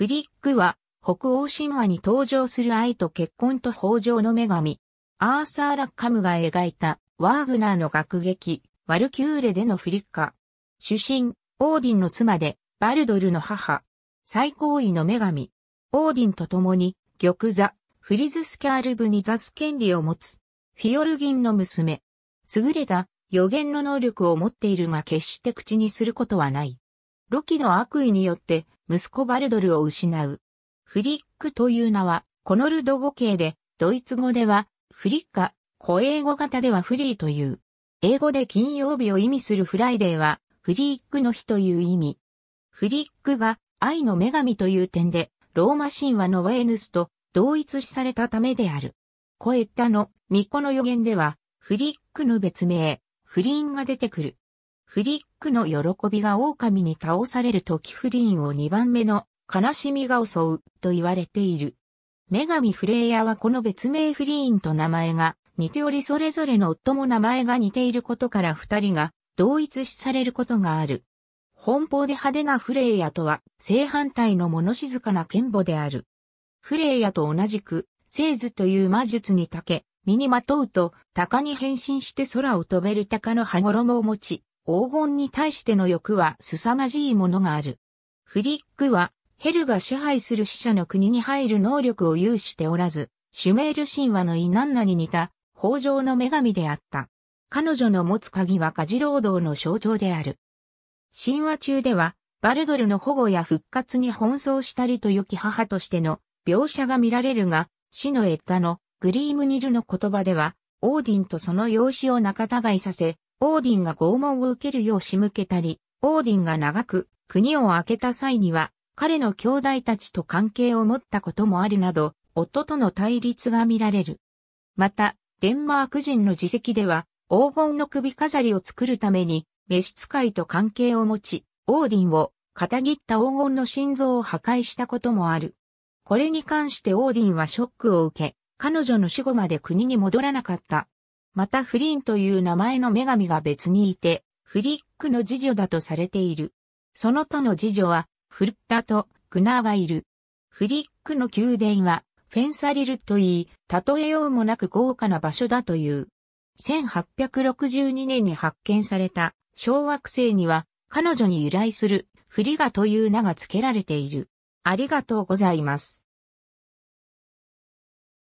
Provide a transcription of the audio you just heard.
フリックは、北欧神話に登場する愛と結婚と豊穣の女神。アーサー・ラッカムが描いた、ワーグナーの楽劇、ワルキューレでのフリッカ。主神、オーディンの妻で、バルドルの母。最高位の女神。オーディンと共に、玉座、フリズスキャール部に座す権利を持つ。フィオルギンの娘。優れた予言の能力を持っているが決して口にすることはない。ロキの悪意によって息子バルドルを失う。フリックという名は、このルド語形で、ドイツ語では、フリッカ、古英語型ではフリーという。英語で金曜日を意味するフライデーは、フリックの日という意味。フリックが愛の女神という点で、ローマ神話のワエヌスと同一視されたためである。コエッタの巫女の予言では、フリックの別名、フリンが出てくる。フリックの喜びが狼に倒される時フリーンを2番目の悲しみが襲うと言われている。女神フレイヤはこの別名フリーンと名前が似ておりそれぞれの夫も名前が似ていることから二人が同一視されることがある。奔放で派手なフレイヤとは正反対の物静かな剣母である。フレイヤと同じく、セーズという魔術にたけ、身にまとうと、鷹に変身して空を飛べる鷹の羽衣を持ち、黄金に対しての欲は凄まじいものがある。フリックは、ヘルが支配する死者の国に入る能力を有しておらず、シュメール神話のイナンナに似た、豊穣の女神であった。彼女の持つ鍵は家事労働の象徴である。神話中では、バルドルの保護や復活に奔走したりと良き母としての描写が見られるが、死のエッダのグリームニルの言葉では、オーディンとその養子を仲違いさせ、オーディンが拷問を受けるよう仕向けたり、オーディンが長く国を開けた際には、彼の兄弟たちと関係を持ったこともあるなど、夫との対立が見られる。また、デンマーク人の自責では、黄金の首飾りを作るために、召使いと関係を持ち、オーディンを、片切った黄金の心臓を破壊したこともある。これに関してオーディンはショックを受け、彼女の死後まで国に戻らなかった。またフリンという名前の女神が別にいて、フリックの次女だとされている。その他の次女は、フルッタとグナーがいる。フリックの宮殿は、フェンサリルといい、例えようもなく豪華な場所だという。1862年に発見された小惑星には、彼女に由来するフリガという名が付けられている。ありがとうございます。